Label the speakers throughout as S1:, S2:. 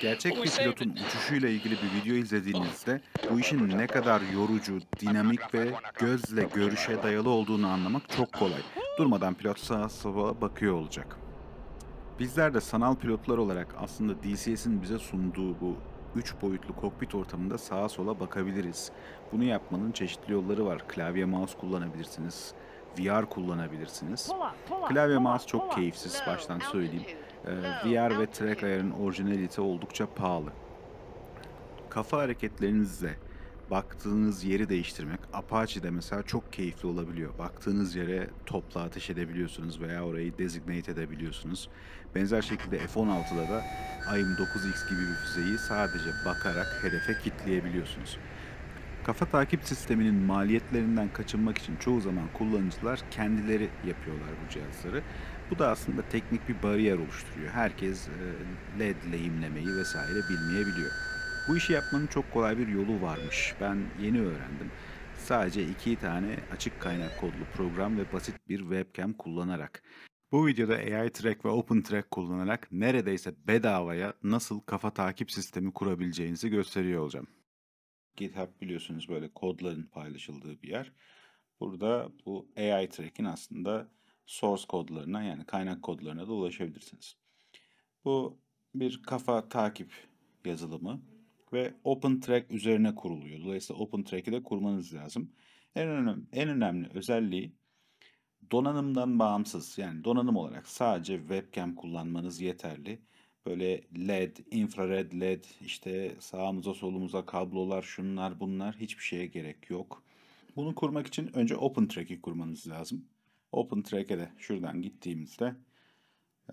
S1: Gerçek bir pilotun uçuşuyla ilgili bir video izlediğinizde bu işin ne kadar yorucu, dinamik ve gözle görüşe dayalı olduğunu anlamak çok kolay. Durmadan pilot sağa sola bakıyor olacak. Bizler de sanal pilotlar olarak aslında DCS'in bize sunduğu bu 3 boyutlu kokpit ortamında sağa sola bakabiliriz. Bunu yapmanın çeşitli yolları var. Klavye mouse kullanabilirsiniz. VR kullanabilirsiniz. Klavye mouse çok keyifsiz baştan söyleyeyim. Ee, VR ve Trackwire'ın orijinalite oldukça pahalı. Kafa hareketlerinizle baktığınız yeri değiştirmek Apache'de mesela çok keyifli olabiliyor. Baktığınız yere topla ateş edebiliyorsunuz veya orayı designate edebiliyorsunuz. Benzer şekilde F-16'da da AIM-9X gibi bir füzeyi sadece bakarak hedefe kitleyebiliyorsunuz. Kafa takip sisteminin maliyetlerinden kaçınmak için çoğu zaman kullanıcılar kendileri yapıyorlar bu cihazları bu da aslında teknik bir bariyer oluşturuyor. Herkes e, led lehimlemeyi vesaire bilmeyebiliyor. Bu işi yapmanın çok kolay bir yolu varmış. Ben yeni öğrendim. Sadece iki tane açık kaynak kodlu program ve basit bir webcam kullanarak. Bu videoda AI Track ve Open Track kullanarak neredeyse bedavaya nasıl kafa takip sistemi kurabileceğinizi gösteriyor olacağım. GitHub biliyorsunuz böyle kodların paylaşıldığı bir yer. Burada bu AI Track'in aslında source kodlarına yani kaynak kodlarına da ulaşabilirsiniz. Bu bir kafa takip yazılımı ve OpenTrack üzerine kuruluyor. Dolayısıyla OpenTrack'i de kurmanız lazım. En önemli, en önemli özelliği donanımdan bağımsız yani donanım olarak sadece webcam kullanmanız yeterli. Böyle led, infrared led işte sağımıza solumuza kablolar şunlar bunlar hiçbir şeye gerek yok. Bunu kurmak için önce OpenTrack'i kurmanız lazım. OpenTrack'e de şuradan gittiğimizde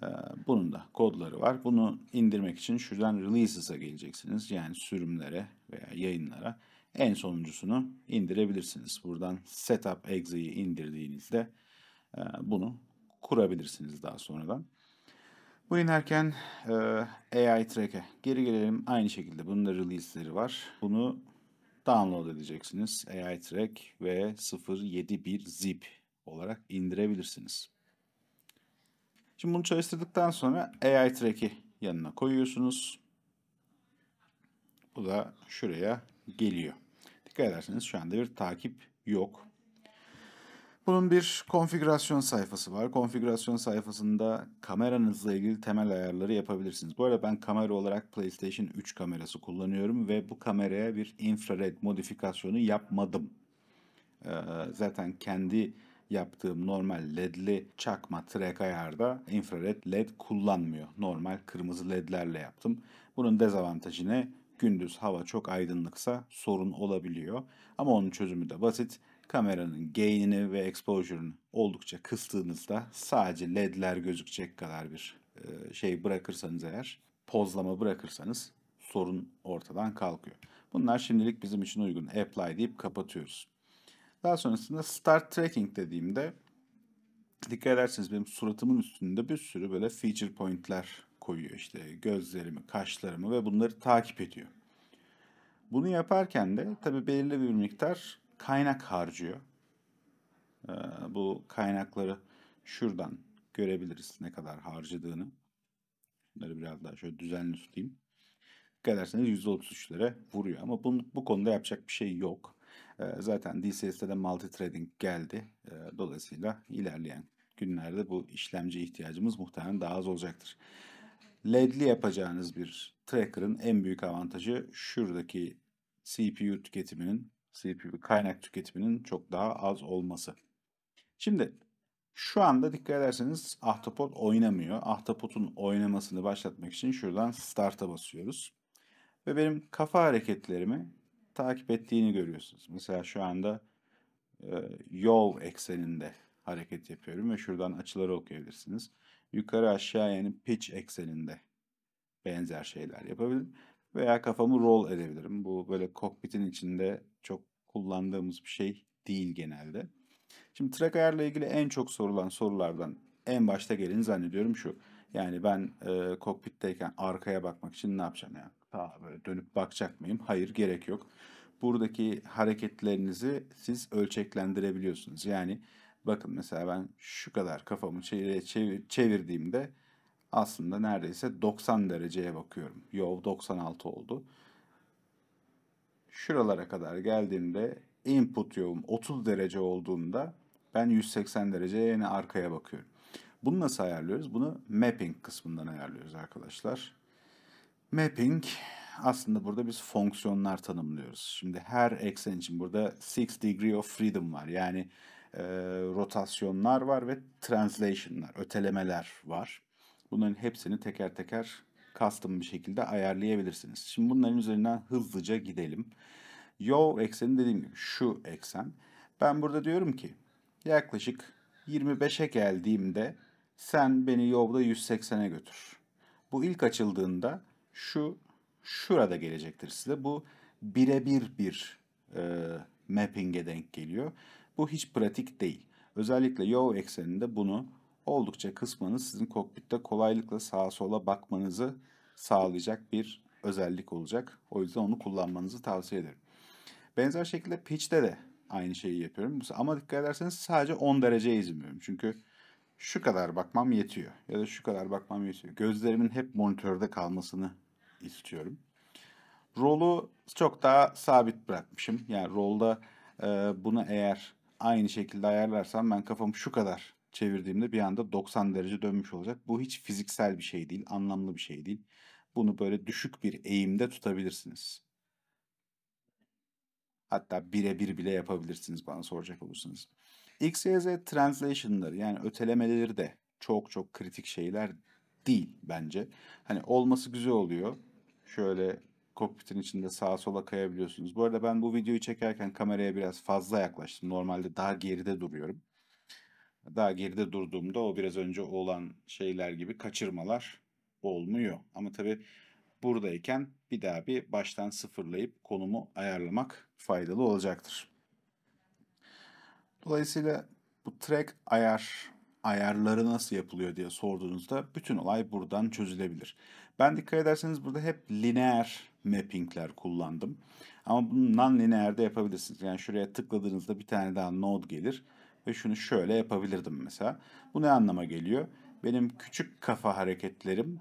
S1: e, bunun da kodları var. Bunu indirmek için şuradan Releases'a geleceksiniz. Yani sürümlere veya yayınlara en sonuncusunu indirebilirsiniz. Buradan Setup Exe'yi indirdiğinizde e, bunu kurabilirsiniz daha sonradan. Bu inerken e, AI Track'e geri gelelim. Aynı şekilde bunun da release'leri var. Bunu download edeceksiniz. AI Track ve 071 zip olarak indirebilirsiniz. Şimdi bunu çalıştırdıktan sonra AI track'i yanına koyuyorsunuz. Bu da şuraya geliyor. Dikkat ederseniz şu anda bir takip yok. Bunun bir konfigürasyon sayfası var. Konfigürasyon sayfasında kameranızla ilgili temel ayarları yapabilirsiniz. Bu arada ben kamera olarak PlayStation 3 kamerası kullanıyorum ve bu kameraya bir infrared modifikasyonu yapmadım. Ee, zaten kendi yaptığım normal ledli çakma trek ayarda infrared led kullanmıyor. Normal kırmızı ledlerle yaptım. Bunun dezavantajı ne? Gündüz hava çok aydınlıksa sorun olabiliyor. Ama onun çözümü de basit. Kameranın gain'ini ve exposure'ını oldukça kıstığınızda sadece ledler gözükecek kadar bir e, şey bırakırsanız eğer, pozlama bırakırsanız sorun ortadan kalkıyor. Bunlar şimdilik bizim için uygun. Apply deyip kapatıyoruz. Daha sonrasında start tracking dediğimde dikkat ederseniz benim suratımın üstünde bir sürü böyle feature point'ler koyuyor işte gözlerimi, kaşlarımı ve bunları takip ediyor. Bunu yaparken de tabi belirli bir miktar kaynak harcıyor. Ee, bu kaynakları şuradan görebiliriz ne kadar harcadığını. Bunları biraz daha şöyle düzenli tutayım. Dikkat ederseniz %33'lere vuruyor ama bu, bu konuda yapacak bir şey yok. Zaten DCF'de de multi trading geldi. Dolayısıyla ilerleyen günlerde bu işlemci ihtiyacımız muhtemelen daha az olacaktır. LED'li yapacağınız bir tracker'ın en büyük avantajı şuradaki CPU tüketiminin, CPU kaynak tüketiminin çok daha az olması. Şimdi şu anda dikkat ederseniz ahtapot oynamıyor. Ahtapotun oynamasını başlatmak için şuradan start'a basıyoruz. Ve benim kafa hareketlerimi takip ettiğini görüyorsunuz. Mesela şu anda e, yol ekseninde hareket yapıyorum ve şuradan açıları okuyabilirsiniz. Yukarı aşağı yani pitch ekseninde benzer şeyler yapabilirim. Veya kafamı roll edebilirim. Bu böyle kokpitin içinde çok kullandığımız bir şey değil genelde. Şimdi track ayarla ilgili en çok sorulan sorulardan en başta gelin zannediyorum şu. Yani ben e, kokpitteyken arkaya bakmak için ne yapacağım ya? Yani? Sağa böyle dönüp bakacak mıyım? Hayır gerek yok. Buradaki hareketlerinizi siz ölçeklendirebiliyorsunuz. Yani bakın mesela ben şu kadar kafamı çevir, çevir, çevirdiğimde aslında neredeyse 90 dereceye bakıyorum. Yol 96 oldu. Şuralara kadar geldiğimde input yolum 30 derece olduğunda ben 180 dereceye yine arkaya bakıyorum. Bunu nasıl ayarlıyoruz? Bunu mapping kısmından ayarlıyoruz arkadaşlar. Mapping aslında burada biz fonksiyonlar tanımlıyoruz. Şimdi her eksen için burada six degree of freedom var. Yani e, rotasyonlar var ve translation'lar, ötelemeler var. Bunların hepsini teker teker custom bir şekilde ayarlayabilirsiniz. Şimdi bunların üzerinden hızlıca gidelim. Yol ekseni dediğim gibi şu eksen. Ben burada diyorum ki yaklaşık 25'e geldiğimde sen beni yolda 180'e götür. Bu ilk açıldığında şu şurada gelecektir size. Bu birebir bir e, mapping'e denk geliyor. Bu hiç pratik değil. Özellikle yaw ekseninde bunu oldukça kısmanız sizin kokpitte kolaylıkla sağa sola bakmanızı sağlayacak bir özellik olacak. O yüzden onu kullanmanızı tavsiye ederim. Benzer şekilde pitch'te de aynı şeyi yapıyorum. Ama dikkat ederseniz sadece 10 dereceye izin veriyorum. Çünkü şu kadar bakmam yetiyor ya da şu kadar bakmam yetiyor. Gözlerimin hep monitörde kalmasını istiyorum. Rol'u çok daha sabit bırakmışım. Yani rolda e, bunu eğer aynı şekilde ayarlarsam ben kafamı şu kadar çevirdiğimde bir anda 90 derece dönmüş olacak. Bu hiç fiziksel bir şey değil, anlamlı bir şey değil. Bunu böyle düşük bir eğimde tutabilirsiniz. Hatta birebir bile yapabilirsiniz bana soracak olursanız. XYZ translation'ları yani ötelemeleri de çok çok kritik şeyler değil bence. Hani olması güzel oluyor. Şöyle kokpitin içinde sağa sola kayabiliyorsunuz. Bu arada ben bu videoyu çekerken kameraya biraz fazla yaklaştım. Normalde daha geride duruyorum. Daha geride durduğumda o biraz önce olan şeyler gibi kaçırmalar olmuyor. Ama tabii buradayken bir daha bir baştan sıfırlayıp konumu ayarlamak faydalı olacaktır. Dolayısıyla bu track ayar ayarları nasıl yapılıyor diye sorduğunuzda bütün olay buradan çözülebilir. Ben dikkat ederseniz burada hep lineer mappingler kullandım. Ama bunu non-lineer de yapabilirsiniz. Yani şuraya tıkladığınızda bir tane daha node gelir ve şunu şöyle yapabilirdim mesela. Bu ne anlama geliyor? Benim küçük kafa hareketlerim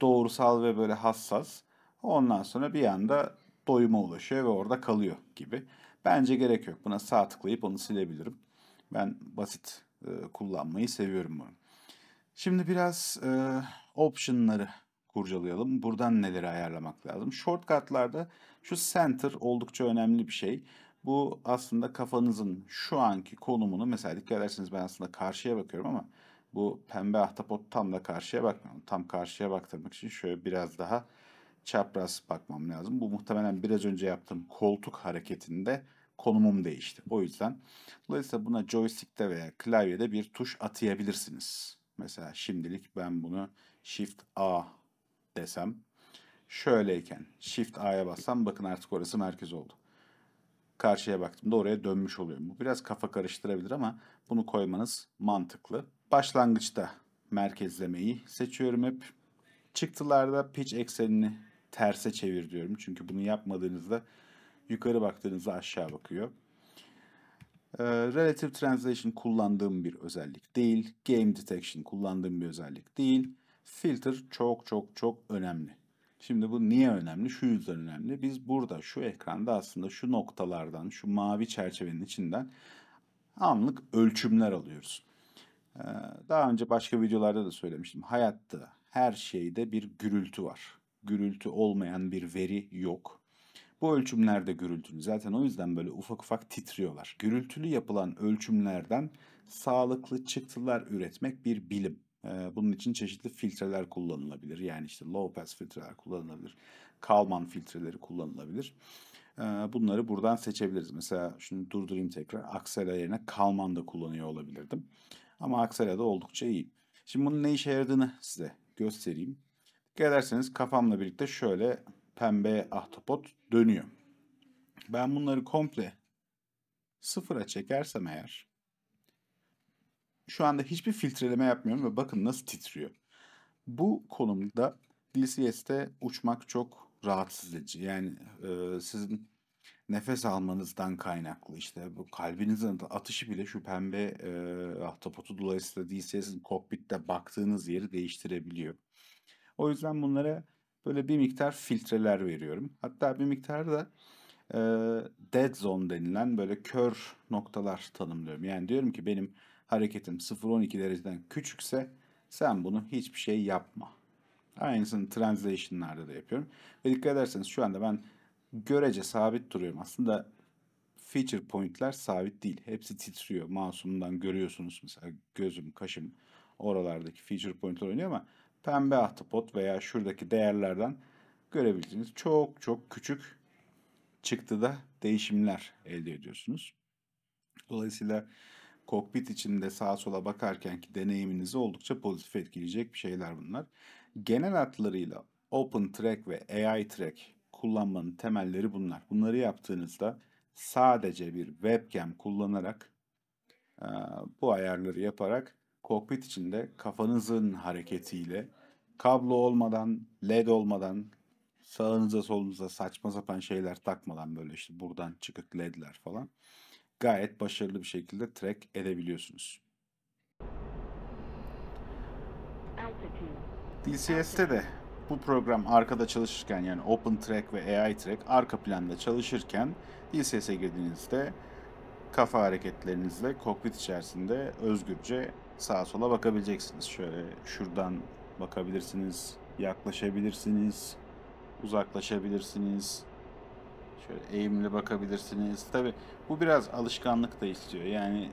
S1: doğrusal ve böyle hassas. Ondan sonra bir anda doyuma ulaşıyor ve orada kalıyor gibi. Bence gerek yok. Buna sağ tıklayıp onu silebilirim. Ben basit e, kullanmayı seviyorum bunu. Şimdi biraz e, optionları kurcalayalım. Buradan neleri ayarlamak lazım? Shortcutlarda şu center oldukça önemli bir şey. Bu aslında kafanızın şu anki konumunu mesela dikkat ederseniz ben aslında karşıya bakıyorum ama bu pembe ahtapot tam da karşıya bakmıyorum. Tam karşıya baktırmak için şöyle biraz daha çapraz bakmam lazım. Bu muhtemelen biraz önce yaptığım koltuk hareketinde konumum değişti. O yüzden dolayısıyla buna joystick'te veya klavyede bir tuş atayabilirsiniz. Mesela şimdilik ben bunu Shift A desem şöyleyken Shift A'ya bassam bakın artık orası merkez oldu. Karşıya baktığımda oraya dönmüş oluyorum. Bu biraz kafa karıştırabilir ama bunu koymanız mantıklı. Başlangıçta merkezlemeyi seçiyorum hep. Çıktılarda pitch eksenini terse çevir diyorum. Çünkü bunu yapmadığınızda Yukarı baktığınızda aşağı bakıyor. Ee, relative Translation kullandığım bir özellik değil. Game Detection kullandığım bir özellik değil. Filter çok çok çok önemli. Şimdi bu niye önemli? Şu yüzden önemli. Biz burada şu ekranda aslında şu noktalardan, şu mavi çerçevenin içinden anlık ölçümler alıyoruz. Ee, daha önce başka videolarda da söylemiştim. Hayatta her şeyde bir gürültü var. Gürültü olmayan bir veri yok. Bu ölçümlerde gürültülü. Zaten o yüzden böyle ufak ufak titriyorlar. Gürültülü yapılan ölçümlerden sağlıklı çıktılar üretmek bir bilim. Ee, bunun için çeşitli filtreler kullanılabilir. Yani işte low pass filtreler kullanılabilir. Kalman filtreleri kullanılabilir. Ee, bunları buradan seçebiliriz. Mesela şunu durdurayım tekrar. Aksela yerine Kalman da kullanıyor olabilirdim. Ama Aksela da oldukça iyi. Şimdi bunun ne işe yaradığını size göstereyim. Dikkat ederseniz kafamla birlikte şöyle pembe ahtapot dönüyor. Ben bunları komple sıfıra çekersem eğer şu anda hiçbir filtreleme yapmıyorum ve bakın nasıl titriyor. Bu konumda DCS'te uçmak çok rahatsız edici. Yani e, sizin nefes almanızdan kaynaklı işte bu kalbinizin atışı bile şu pembe e, ahtapotu dolayısıyla DCS'in kokpitte baktığınız yeri değiştirebiliyor. O yüzden bunlara böyle bir miktar filtreler veriyorum. Hatta bir miktar da e, dead zone denilen böyle kör noktalar tanımlıyorum. Yani diyorum ki benim hareketim 0-12 dereceden küçükse sen bunu hiçbir şey yapma. Aynısını translation'larda da yapıyorum. Ve dikkat ederseniz şu anda ben görece sabit duruyorum. Aslında feature point'ler sabit değil. Hepsi titriyor. Masumdan görüyorsunuz mesela gözüm, kaşım oralardaki feature point'ler oynuyor ama pembe ahtapot veya şuradaki değerlerden görebildiğiniz çok çok küçük çıktıda değişimler elde ediyorsunuz. Dolayısıyla kokpit içinde sağa sola bakarkenki deneyiminizi oldukça pozitif etkileyecek bir şeyler bunlar. Genel hatlarıyla Open Track ve AI Track kullanmanın temelleri bunlar. Bunları yaptığınızda sadece bir webcam kullanarak bu ayarları yaparak kokpit içinde kafanızın hareketiyle kablo olmadan, led olmadan, sağınıza solunuza saçma sapan şeyler takmadan böyle işte buradan çıkık ledler falan gayet başarılı bir şekilde track edebiliyorsunuz. DCS'te de bu program arkada çalışırken yani Open Track ve AI Track arka planda çalışırken DCS'e girdiğinizde kafa hareketlerinizle kokpit içerisinde özgürce sağa sola bakabileceksiniz. Şöyle şuradan bakabilirsiniz, yaklaşabilirsiniz, uzaklaşabilirsiniz. Şöyle eğimli bakabilirsiniz. Tabi bu biraz alışkanlık da istiyor. Yani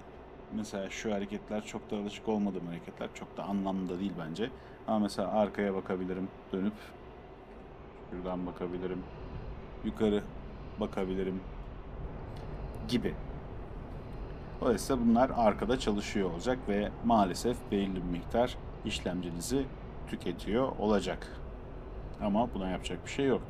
S1: mesela şu hareketler çok da alışık olmadığım hareketler. Çok da anlamlı da değil bence. Ama mesela arkaya bakabilirim dönüp. Şuradan bakabilirim. Yukarı bakabilirim. Gibi. Dolayısıyla bunlar arkada çalışıyor olacak ve maalesef belirli bir miktar işlemcinizi tüketiyor olacak. Ama buna yapacak bir şey yok.